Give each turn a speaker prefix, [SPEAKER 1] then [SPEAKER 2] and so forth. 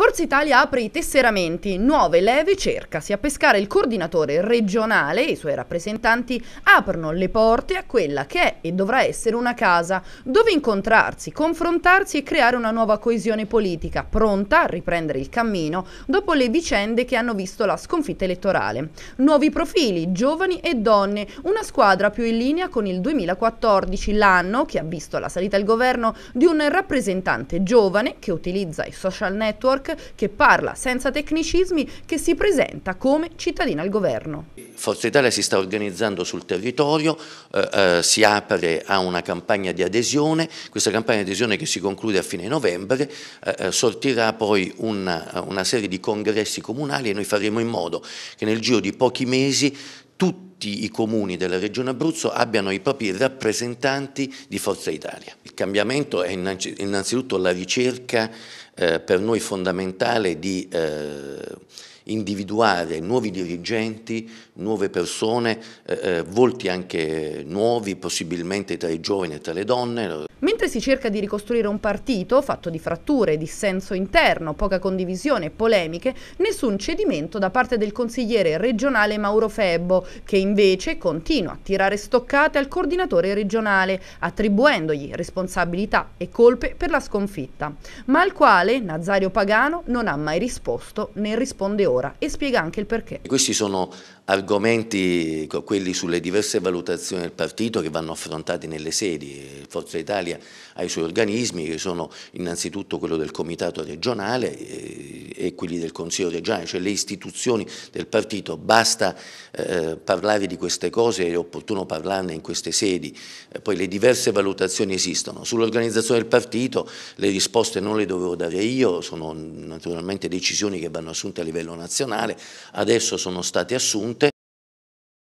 [SPEAKER 1] Forza Italia apre i tesseramenti, nuove leve cerca, sia pescare il coordinatore regionale e i suoi rappresentanti aprono le porte a quella che è e dovrà essere una casa, dove incontrarsi, confrontarsi e creare una nuova coesione politica, pronta a riprendere il cammino dopo le vicende che hanno visto la sconfitta elettorale. Nuovi profili, giovani e donne, una squadra più in linea con il 2014, l'anno che ha visto la salita al governo di un rappresentante giovane che utilizza i social network che parla senza tecnicismi, che si presenta come cittadina al governo.
[SPEAKER 2] Forza Italia si sta organizzando sul territorio, eh, eh, si apre a una campagna di adesione, questa campagna di adesione che si conclude a fine novembre eh, eh sortirà poi una, una serie di congressi comunali e noi faremo in modo che nel giro di pochi mesi tutti i comuni della regione Abruzzo abbiano i propri rappresentanti di Forza Italia cambiamento è innanzitutto la ricerca eh, per noi fondamentale di eh, individuare nuovi dirigenti, nuove persone, eh, eh, volti anche nuovi, possibilmente tra i giovani e tra le donne.
[SPEAKER 1] Mentre si cerca di ricostruire un partito fatto di fratture, dissenso interno, poca condivisione e polemiche, nessun cedimento da parte del consigliere regionale Mauro Febbo, che invece continua a tirare stoccate al coordinatore regionale, attribuendogli responsabilità e colpe per la sconfitta, ma al quale Nazario Pagano non ha mai risposto né risponde ora lavora e spiega anche il perché.
[SPEAKER 2] Questi sono argomenti, quelli sulle diverse valutazioni del partito che vanno affrontati nelle sedi. Forza Italia ha i suoi organismi che sono innanzitutto quello del comitato regionale, e quelli del Consiglio regionale, cioè le istituzioni del partito. Basta eh, parlare di queste cose, è opportuno parlarne in queste sedi, eh, poi le diverse valutazioni esistono. Sull'organizzazione del partito le risposte non le dovevo dare io, sono naturalmente decisioni che vanno assunte a livello nazionale, adesso sono state assunte.